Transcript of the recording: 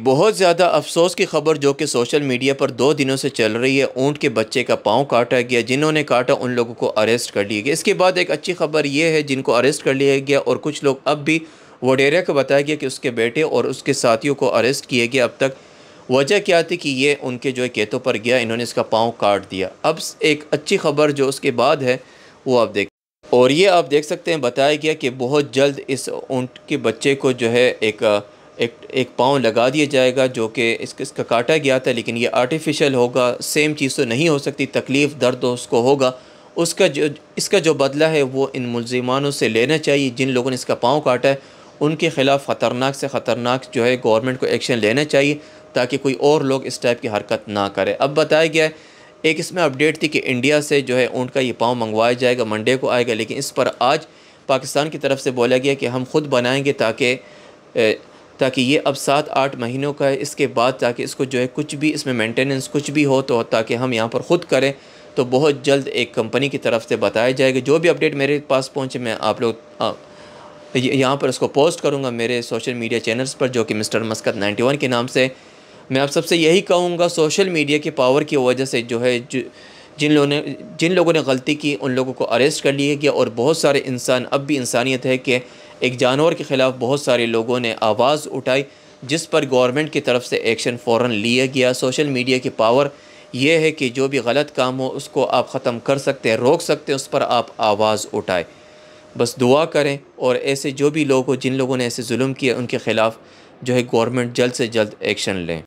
बहुत ज़्यादा अफसोस की खबर जो कि सोशल मीडिया पर दो दिनों से चल रही है ऊंट के बच्चे का पाँव काटा गया जिन्होंने काटा उन लोगों को अरेस्ट कर लिया गया इसके बाद एक अच्छी खबर यह है जिनको अरेस्ट कर लिया गया और कुछ लोग अब भी वडेरा को बताया गया कि उसके बेटे और उसके साथियों को अरेस्ट किया गया अब तक वजह क्या थी कि ये उनके जो है खेतों पर गया इन्होंने इसका पाँव काट दिया अब एक अच्छी खबर जो उसके बाद है वो आप देख और ये आप देख सकते हैं बताया गया कि बहुत जल्द इस ऊँट के बच्चे को जो है एक एक एक पाँव लगा दिया जाएगा जो कि इस इसका काटा गया था लेकिन ये आर्टिफिशियल होगा सेम चीज़ तो नहीं हो सकती तकलीफ़ दर्द उसको होगा उसका जो इसका जो बदला है वो इन मुलजिमानों से लेना चाहिए जिन लोगों ने इसका पाँव काटा है उनके ख़िलाफ़ ख़तरनाक से ख़तरनाक जो है गवर्नमेंट को एक्शन लेना चाहिए ताकि कोई और लोग इस टाइप की हरकत ना करें अब बताया गया है एक इसमें अपडेट थी कि इंडिया से जो है ऊँट का ये पाँव मंगवाया जाएगा मंडे को आएगा लेकिन इस पर आज पाकिस्तान की तरफ से बोला गया कि हम खुद बनाएंगे ताकि ताकि ये अब सात आठ महीनों का है इसके बाद ताकि इसको जो है कुछ भी इसमें मेंटेनेंस कुछ भी हो तो ताकि हम यहाँ पर ख़ुद करें तो बहुत जल्द एक कंपनी की तरफ से बताया जाएगा जो भी अपडेट मेरे पास पहुँचे मैं आप लोग यहाँ पर इसको पोस्ट करूँगा मेरे सोशल मीडिया चैनल्स पर जो कि मिस्टर मस्कत नाइन्टी के नाम से मैं आप सबसे यही कहूँगा सोशल मीडिया के पावर की वजह से जो है जो जिन लोगों ने जिन लोगों ने गलती की उन लोगों को अरेस्ट कर लिया गया और बहुत सारे इंसान अब भी इंसानियत है कि एक जानवर के ख़िलाफ़ बहुत सारे लोगों ने आवाज़ उठाई जिस पर गवर्नमेंट की तरफ से एक्शन फ़ौर लिया गया सोशल मीडिया की पावर यह है कि जो भी गलत काम हो उसको आप ख़त्म कर सकते हैं रोक सकते हैं उस पर आप आवाज़ उठाएँ बस दुआ करें और ऐसे जो भी लोग हो जिन लोगों ने ऐसे जुल्म किए उनके ख़िलाफ़ जो है गवर्नमेंट जल्द से जल्द एक्शन लें